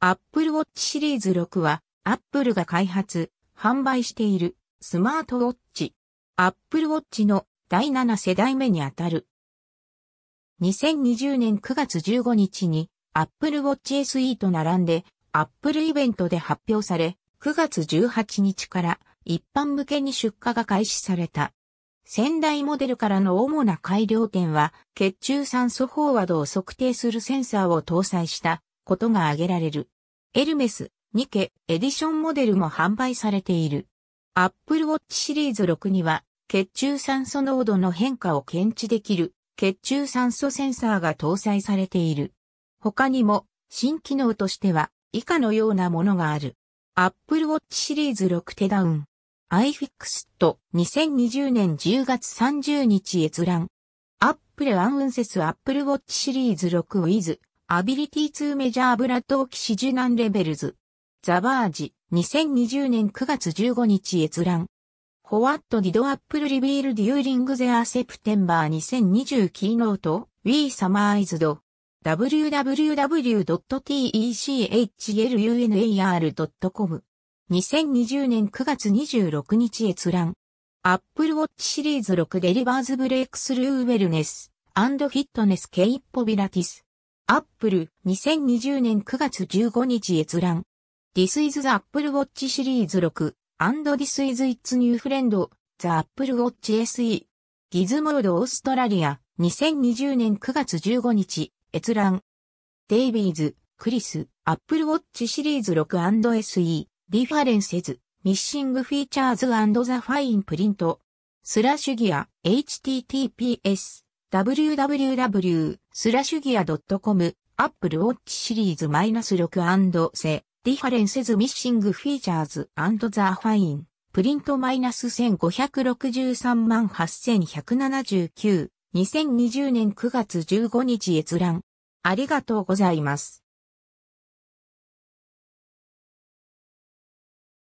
Apple Watch シリーズ6は、Apple が開発、販売しているスマートウォッチ。Apple Watch の第7世代目にあたる。2020年9月15日に Apple Watch SE と並んで Apple イベントで発表され、9月18日から一般向けに出荷が開始された。先代モデルからの主な改良点は、血中酸素飽和度を測定するセンサーを搭載したことが挙げられる。エルメス、ニケ、エディションモデルも販売されている。アップルウォッチシリーズ6には、血中酸素濃度の変化を検知できる、血中酸素センサーが搭載されている。他にも、新機能としては、以下のようなものがある。アップルウォッチシリーズ6手ダウン。i f i x e d 2020年10月30日閲覧。アップルアンウンセスアップルウォッチシリーズ6ウィズ。アビリティ2メジャーブラッドオキシジュナンレベルズ。ザバージ、2020年9月15日閲覧。ホワットディドアップルリビールデューリングゼアセプテンバー2020キーノート、ウィーサマー a r i www.techlunar.com。2020年9月26日閲覧。アップルウォッチシリーズ6デリバーズブレイクスルーウェルネスアンドフィットネスケイポビラティス。アップル2020年9月15日閲覧。This is the Apple Watch シリーズ6 and this is its new friend, the Apple Watch SE。ギズモードオーストラリア2020年9月15日閲覧。デイビーズ、クリス、Apple Watch シリーズ 6&SE、リファレンセズ、ミッシングフィーチャーズ and the Fine Print。スラッシュギア、https。www s l a s h g e a r .com アップルウォッチシリーズ -6& セディファレンセズミッシングフィーチャーズザファインプリント -1563 万8179 2020年9月15日閲覧ありがとうございます。